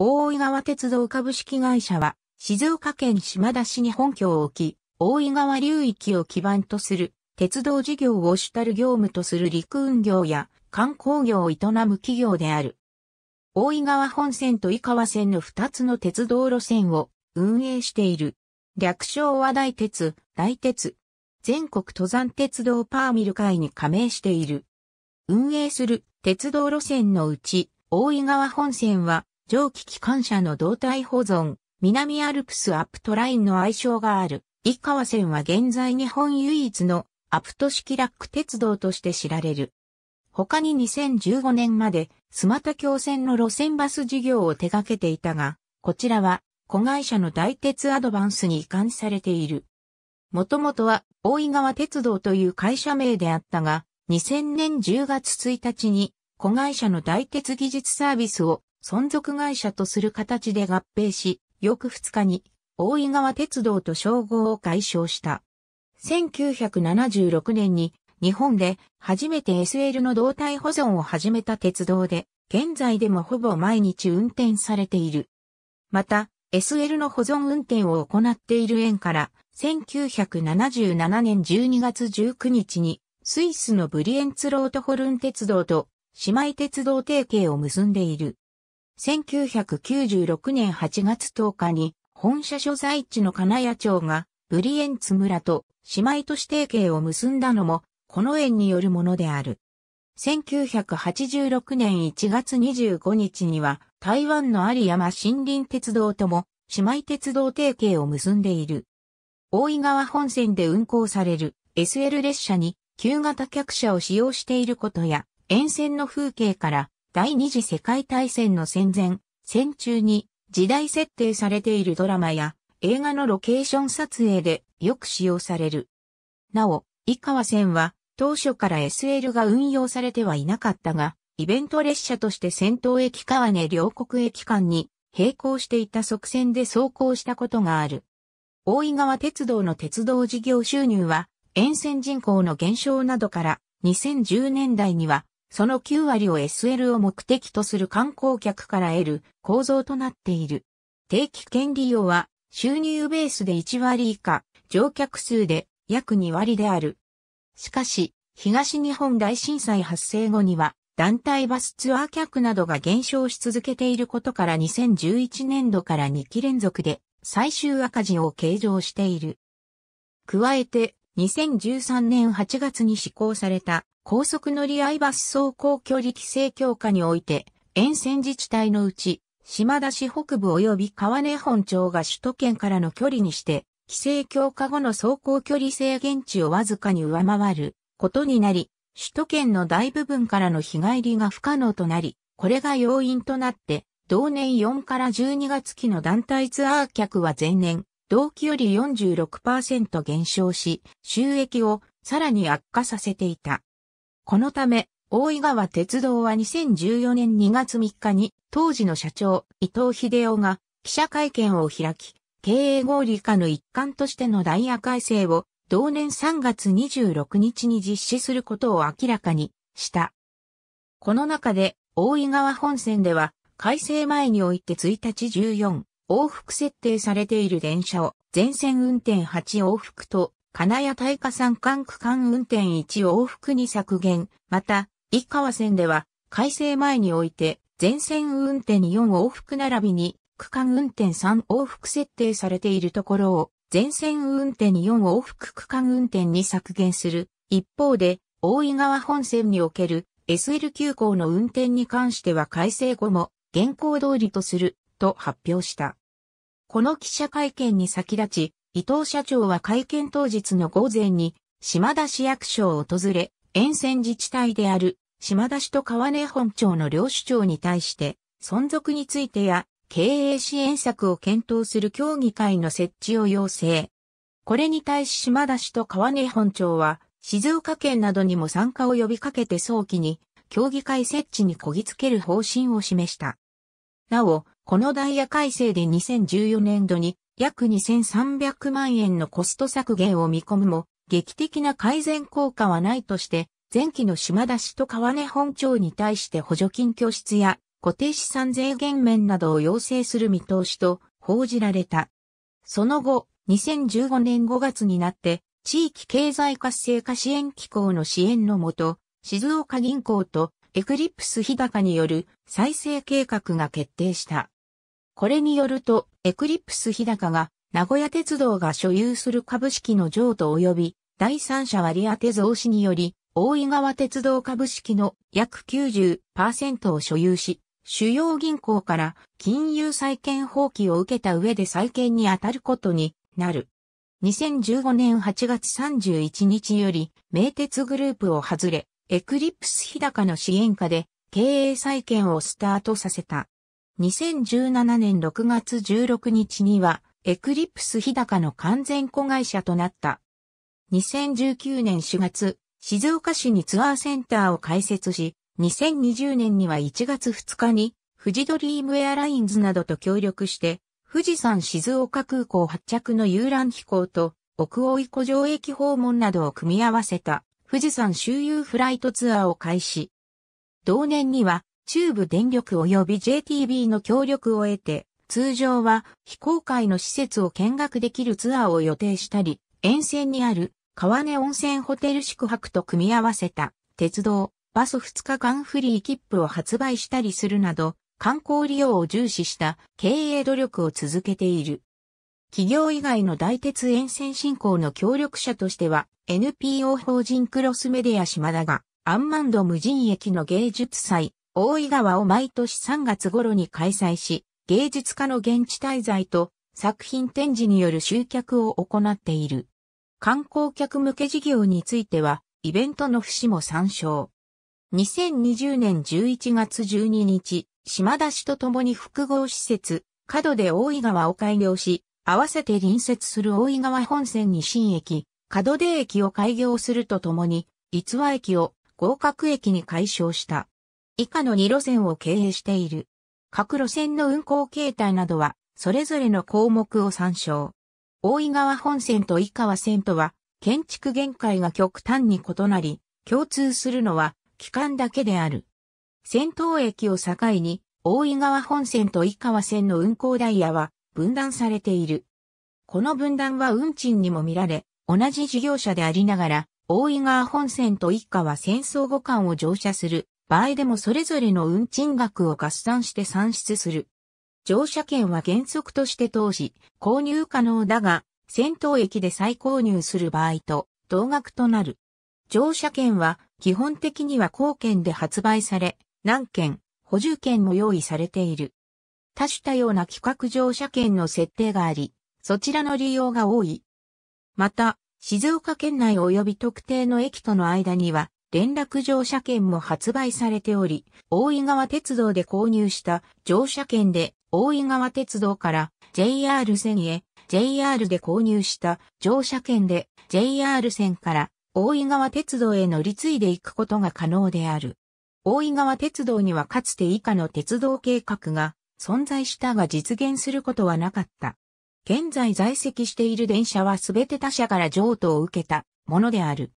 大井川鉄道株式会社は、静岡県島田市に本拠を置き、大井川流域を基盤とする、鉄道事業を主たる業務とする陸運業や観光業を営む企業である。大井川本線と井川線の2つの鉄道路線を運営している。略称は大鉄、大鉄。全国登山鉄道パーミル会に加盟している。運営する鉄道路線のうち、大井川本線は蒸気機関車の胴体保存、南アルプスアプトラインの愛称がある、井川線は現在日本唯一のアプト式ラック鉄道として知られる。他に2015年まで、スマタ共線の路線バス事業を手掛けていたが、こちらは、子会社の大鉄アドバンスに移管されている。もともとは、大井川鉄道という会社名であったが、2000年10月1日に、子会社の大鉄技術サービスを存続会社とする形で合併し、翌2日に大井川鉄道と称号を解消した。1976年に日本で初めて SL の胴体保存を始めた鉄道で、現在でもほぼ毎日運転されている。また、SL の保存運転を行っている園から、1977年12月19日に、スイスのブリエンツロートホルン鉄道と姉妹鉄道提携を結んでいる。1996年8月10日に本社所在地の金谷町がブリエンツ村と姉妹都市提携を結んだのもこの縁によるものである。1986年1月25日には台湾の有山森林鉄道とも姉妹鉄道提携を結んでいる。大井川本線で運行される SL 列車に旧型客車を使用していることや沿線の風景から第二次世界大戦の戦前、戦中に時代設定されているドラマや映画のロケーション撮影でよく使用される。なお、井川線は当初から SL が運用されてはいなかったが、イベント列車として戦闘駅川根両国駅間に並行していた側線で走行したことがある。大井川鉄道の鉄道事業収入は沿線人口の減少などから2010年代にはその9割を SL を目的とする観光客から得る構造となっている。定期券利用は収入ベースで1割以下、乗客数で約2割である。しかし、東日本大震災発生後には、団体バスツアー客などが減少し続けていることから2011年度から2期連続で最終赤字を計上している。加えて、2013年8月に施行された高速乗り合いバス走行距離規制強化において、沿線自治体のうち、島田市北部及び川根本町が首都圏からの距離にして、規制強化後の走行距離制限値をわずかに上回ることになり、首都圏の大部分からの日帰りが不可能となり、これが要因となって、同年4から12月期の団体ツアー客は前年同期より46%減少し、収益をさらに悪化させていた。このため、大井川鉄道は2014年2月3日に、当時の社長、伊藤秀夫が記者会見を開き、経営合理化の一環としてのダイヤ改正を同年3月26日に実施することを明らかにした。この中で、大井川本線では、改正前において1日14、往復設定されている電車を全線運転8往復と、金谷大火山間区間運転1往復に削減。また、一川線では、改正前において、全線運転4往復並びに、区間運転3往復設定されているところを、全線運転4往復区間運転に削減する。一方で、大井川本線における SL 急行の運転に関しては改正後も現行通りとすると発表した。この記者会見に先立ち、伊藤社長は会見当日の午前に、島田市役所を訪れ、沿線自治体である島田市と川根本町の両首長に対して、存続についてや経営支援策を検討する協議会の設置を要請。これに対し島田市と川根本町は、静岡県などにも参加を呼びかけて早期に、協議会設置にこぎつける方針を示した。なお、このダイヤ改正で2014年度に約2300万円のコスト削減を見込むも、劇的な改善効果はないとして、前期の島田市と川根本町に対して補助金拠出や固定資産税減免などを要請する見通しと報じられた。その後、2015年5月になって、地域経済活性化支援機構の支援のもと、静岡銀行とエクリプス日高による再生計画が決定した。これによると、エクリプス日高が、名古屋鉄道が所有する株式の譲渡及び、第三者割当増資により、大井川鉄道株式の約90%を所有し、主要銀行から金融債権放棄を受けた上で再建に当たることになる。2015年8月31日より、名鉄グループを外れ、エクリプス日高の支援下で経営再建をスタートさせた。2017年6月16日には、エクリプス日高の完全子会社となった。2019年4月、静岡市にツアーセンターを開設し、2020年には1月2日に、富士ドリームエアラインズなどと協力して、富士山静岡空港発着の遊覧飛行と、奥大井湖上駅訪問などを組み合わせた、富士山周遊フライトツアーを開始。同年には、中部電力及び JTB の協力を得て、通常は非公開の施設を見学できるツアーを予定したり、沿線にある川根温泉ホテル宿泊と組み合わせた鉄道、バス2日間フリー切符を発売したりするなど、観光利用を重視した経営努力を続けている。企業以外の大鉄沿線振興の協力者としては、NPO 法人クロスメディア島田が、アンマンド無人駅の芸術祭、大井川を毎年3月頃に開催し、芸術家の現地滞在と作品展示による集客を行っている。観光客向け事業については、イベントの節も参照。2020年11月12日、島田市と共に複合施設、角で大井川を開業し、合わせて隣接する大井川本線に新駅、角出駅を開業するとともに、逸和駅を合格駅に改称した。以下の2路線を経営している。各路線の運行形態などは、それぞれの項目を参照。大井川本線と井川線とは、建築限界が極端に異なり、共通するのは、機関だけである。先頭駅を境に、大井川本線と井川線の運行ダイヤは分断されている。この分断は運賃にも見られ、同じ事業者でありながら、大井川本線と井川線相互間を乗車する場合でもそれぞれの運賃額を合算して算出する。乗車券は原則として当時、購入可能だが、先頭駅で再購入する場合と同額となる。乗車券は基本的には公券で発売され、何券、補充券も用意されている。多種多様な企画乗車券の設定があり、そちらの利用が多い。また、静岡県内及び特定の駅との間には、連絡乗車券も発売されており、大井川鉄道で購入した乗車券で大井川鉄道から JR 線へ、JR で購入した乗車券で JR 線から大井川鉄道へ乗り継いでいくことが可能である。大井川鉄道にはかつて以下の鉄道計画が存在したが実現することはなかった。現在在籍している電車はすべて他社から譲渡を受けたものである。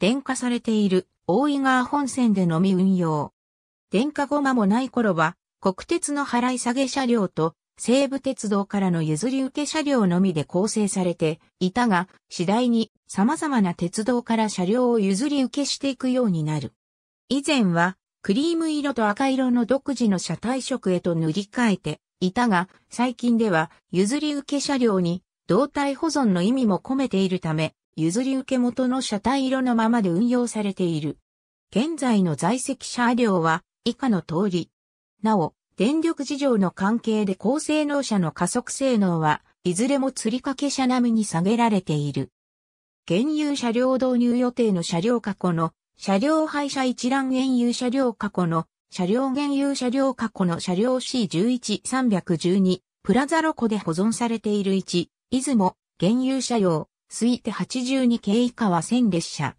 電化されている大井川本線でのみ運用。電化後間もない頃は、国鉄の払い下げ車両と西武鉄道からの譲り受け車両のみで構成されていたが、次第に様々な鉄道から車両を譲り受けしていくようになる。以前は、クリーム色と赤色の独自の車体色へと塗り替えていたが、最近では譲り受け車両に胴体保存の意味も込めているため、譲り受け元の車体色のままで運用されている。現在の在籍車両は以下の通り。なお、電力事情の関係で高性能車の加速性能はいずれも吊り掛け車並みに下げられている。現有車両導入予定の車両過去の車両廃車一覧現有車両過去の車両現有車両過去の車両 C11-312 プラザロコで保存されている1、出雲、現有車両、推定82系以下は1000列車。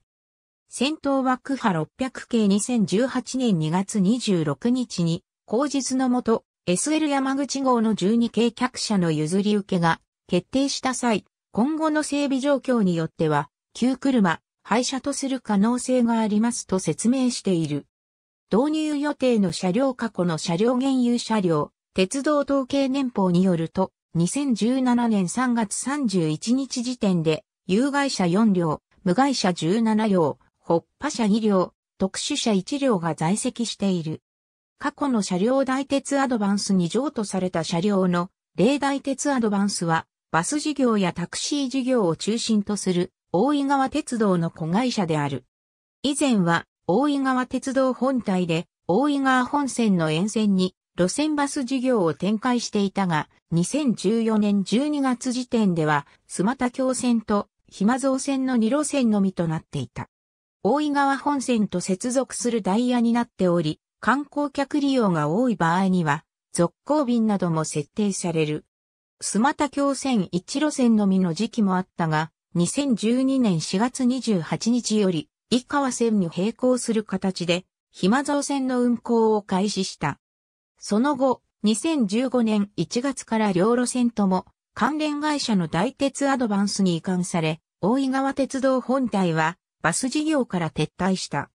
先頭は区派600系2018年2月26日に、後日のもと、SL 山口号の12系客車の譲り受けが決定した際、今後の整備状況によっては、旧車、廃車とする可能性がありますと説明している。導入予定の車両過去の車両現有車両、鉄道統計年報によると、2017年3月31日時点で、有害者4両、無害者17両、発破者2両、特殊車1両が在籍している。過去の車両大鉄アドバンスに譲渡された車両の、例大鉄アドバンスは、バス事業やタクシー事業を中心とする、大井川鉄道の子会社である。以前は、大井川鉄道本体で、大井川本線の沿線に路線バス事業を展開していたが、2014年12月時点では、須マタ京線と暇蔵線の2路線のみとなっていた。大井川本線と接続するダイヤになっており、観光客利用が多い場合には、続行便なども設定される。須マタ京線1路線のみの時期もあったが、2012年4月28日より、井川線に並行する形で、暇蔵線の運行を開始した。その後、2015年1月から両路線とも関連会社の大鉄アドバンスに移管され、大井川鉄道本体はバス事業から撤退した。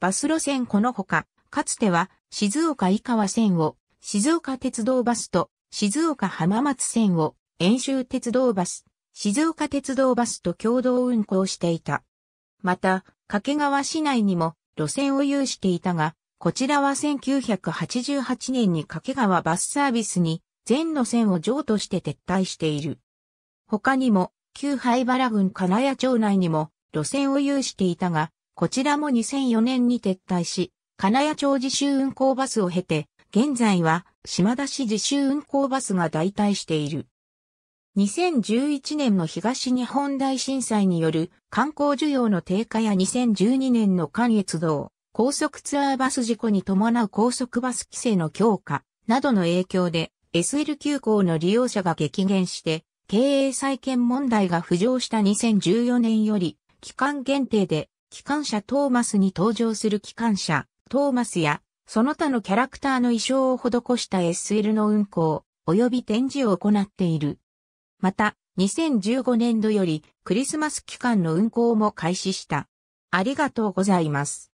バス路線このほか、かつては静岡井川線を静岡鉄道バスと静岡浜松線を遠州鉄道バス、静岡鉄道バスと共同運行していた。また、掛川市内にも路線を有していたが、こちらは1988年に掛川バスサービスに全路線を譲渡して撤退している。他にも、旧灰原郡金谷町内にも路線を有していたが、こちらも2004年に撤退し、金谷町自習運行バスを経て、現在は島田市自習運行バスが代替している。2011年の東日本大震災による観光需要の低下や2012年の関越道、高速ツアーバス事故に伴う高速バス規制の強化などの影響で SL 急行の利用者が激減して経営再建問題が浮上した2014年より期間限定で機関車トーマスに登場する機関車トーマスやその他のキャラクターの衣装を施した SL の運行及び展示を行っている。また、2015年度よりクリスマス期間の運行も開始した。ありがとうございます。